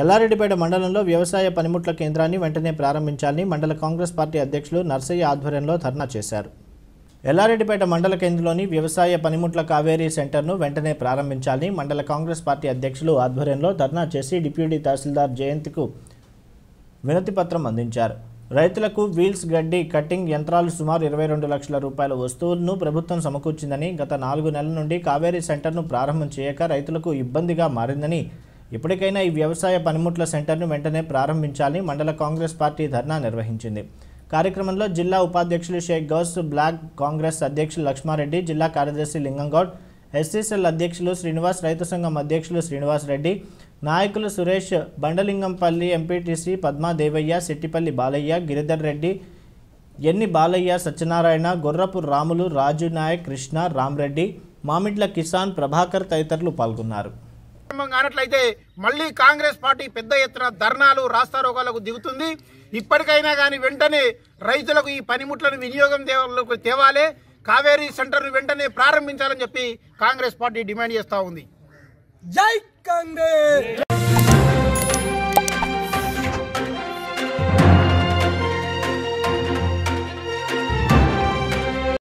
ఎల్లారెడ్డిపేట మండలంలో వ్యవసాయ పనిముట్ల కేంద్రాన్ని వెంటనే ప్రారంభించాలని మండల కాంగ్రెస్ పార్టీ అధ్యక్షులు నర్సయ్య ఆధ్వర్యంలో ధర్నా చేశారు ఎల్లారెడ్డిపేట మండల కేంద్రంలోని వ్యవసాయ పనిముట్ల కావేరీ సెంటర్ను వెంటనే ప్రారంభించాలని మండల కాంగ్రెస్ పార్టీ అధ్యక్షులు ఆధ్వర్యంలో ధర్నా చేసి డిప్యూటీ తహసీల్దార్ జయంత్కు వినతిపత్రం అందించారు రైతులకు వీల్స్ గడ్డి కటింగ్ యంత్రాలు సుమారు ఇరవై రెండు లక్షల రూపాయల వస్తువులను ప్రభుత్వం సమకూర్చిందని గత నాలుగు నెలల నుండి కావేరీ సెంటర్ను ప్రారంభం చేయక రైతులకు ఇబ్బందిగా మారిందని ఇప్పటికైనా ఈ వ్యవసాయ పనిముట్ల సెంటర్ను వెంటనే ప్రారంభించాలని మండల కాంగ్రెస్ పార్టీ ధర్నా నిర్వహించింది కార్యక్రమంలో జిల్లా ఉపాధ్యక్షులు షేక్ గౌస్ బ్లాక్ కాంగ్రెస్ అధ్యక్షులు లక్ష్మారెడ్డి జిల్లా కార్యదర్శి లింగంగౌడ్ ఎస్సీసీఎల్ అధ్యక్షులు శ్రీనివాస్ రైతు సంఘం అధ్యక్షులు శ్రీనివాస్ రెడ్డి నాయకులు సురేష్ బండలింగంపల్లి ఎంపీటీసీ పద్మా దేవయ్య బాలయ్య గిరిధర్ రెడ్డి ఎన్ని బాలయ్య సత్యనారాయణ గొర్రపు రాములు రాజు నాయక్ కృష్ణ రామ్రెడ్డి మామిట్ల కిసాన్ ప్రభాకర్ తదితరులు పాల్గొన్నారు ప్రారంభం కానట్లయితే మళ్ళీ కాంగ్రెస్ పార్టీ పెద్ద ఎత్తున ధర్నాలు రాస్తారోగాలకు దిగుతుంది ఇప్పటికైనా కానీ వెంటనే రైతులకు ఈ పనిముట్లను వినియోగం తేవాలే కావేరీ సెంటర్ వెంటనే ప్రారంభించాలని చెప్పి కాంగ్రెస్ పార్టీ డిమాండ్ చేస్తూ ఉంది జై కాంగ్రెస్